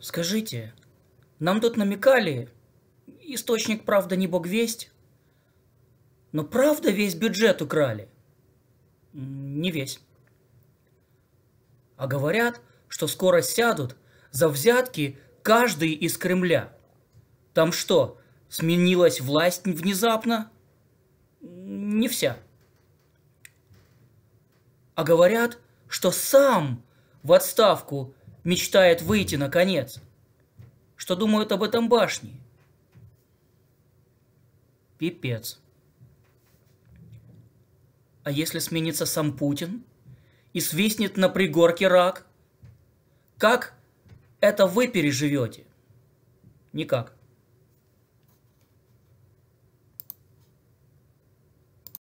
Скажите, нам тут намекали, источник, правда, не бог весть, но правда весь бюджет украли? Не весь. А говорят, что скоро сядут за взятки каждый из Кремля. Там что, сменилась власть внезапно? Не вся. А говорят, что сам в отставку мечтает выйти наконец? Что думают об этом башне? Пипец. А если сменится сам Путин и свистнет на пригорке рак? Как это вы переживете? Никак.